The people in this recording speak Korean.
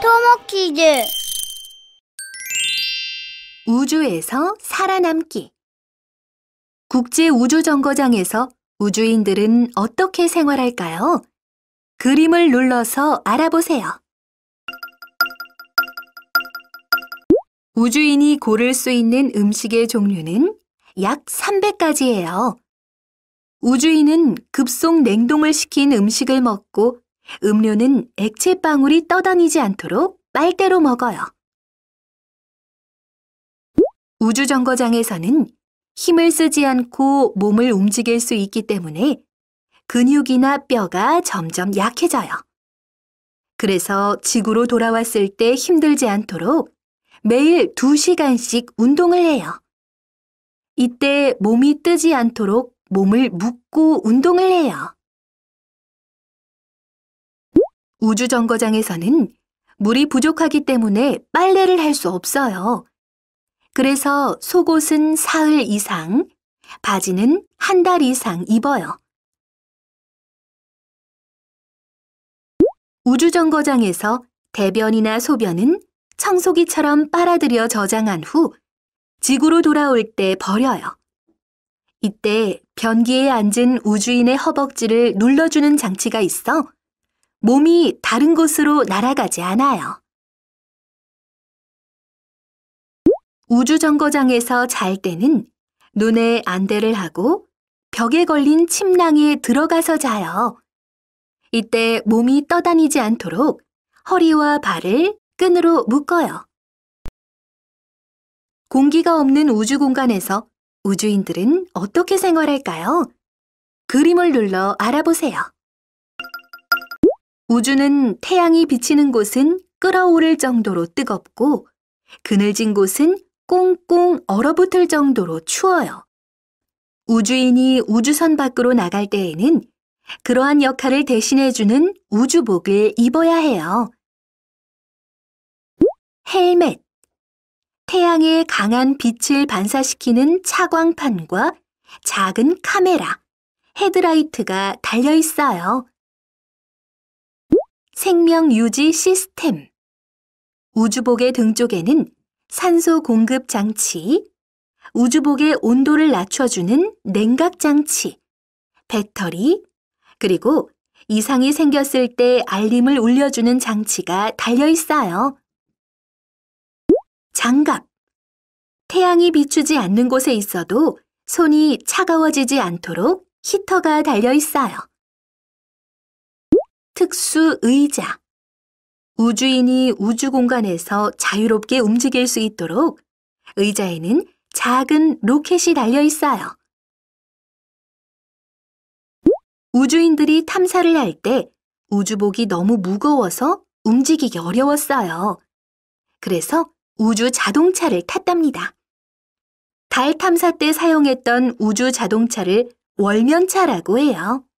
토모키즈 우주에서 살아남기 국제우주정거장에서 우주인들은 어떻게 생활할까요? 그림을 눌러서 알아보세요. 우주인이 고를 수 있는 음식의 종류는 약 300가지예요. 우주인은 급속 냉동을 시킨 음식을 먹고 음료는 액체 방울이 떠다니지 않도록 빨대로 먹어요. 우주정거장에서는 힘을 쓰지 않고 몸을 움직일 수 있기 때문에 근육이나 뼈가 점점 약해져요. 그래서 지구로 돌아왔을 때 힘들지 않도록 매일 2시간씩 운동을 해요. 이때 몸이 뜨지 않도록 몸을 묶고 운동을 해요. 우주정거장에서는 물이 부족하기 때문에 빨래를 할 수 없어요. 그래서 속옷은 사흘 이상, 바지는 한 달 이상 입어요. 우주정거장에서 대변이나 소변은 청소기처럼 빨아들여 저장한 후 지구로 돌아올 때 버려요. 이때 변기에 앉은 우주인의 허벅지를 눌러주는 장치가 있어 몸이 다른 곳으로 날아가지 않아요. 우주정거장에서 잘 때는 눈에 안대를 하고 벽에 걸린 침낭에 들어가서 자요. 이때 몸이 떠다니지 않도록 허리와 발을 끈으로 묶어요. 공기가 없는 우주 공간에서 우주인들은 어떻게 생활할까요? 그림을 눌러 알아보세요. 우주는 태양이 비치는 곳은 끓어오를 정도로 뜨겁고 그늘진 곳은 꽁꽁 얼어붙을 정도로 추워요. 우주인이 우주선 밖으로 나갈 때에는 그러한 역할을 대신해주는 우주복을 입어야 해요. 헬멧 태양의 강한 빛을 반사시키는 차광판과 작은 카메라, 헤드라이트가 달려 있어요. 생명 유지 시스템. 우주복의 등 쪽에는 산소 공급 장치, 우주복의 온도를 낮춰주는 냉각 장치, 배터리, 그리고 이상이 생겼을 때 알림을 울려주는 장치가 달려 있어요. 장갑. 태양이 비추지 않는 곳에 있어도 손이 차가워지지 않도록 히터가 달려 있어요. 특수 의자. 우주인이 우주 공간에서 자유롭게 움직일 수 있도록 의자에는 작은 로켓이 달려 있어요. 우주인들이 탐사를 할 때 우주복이 너무 무거워서 움직이기 어려웠어요. 그래서 우주 자동차를 탔답니다. 달 탐사 때 사용했던 우주 자동차를 월면차라고 해요.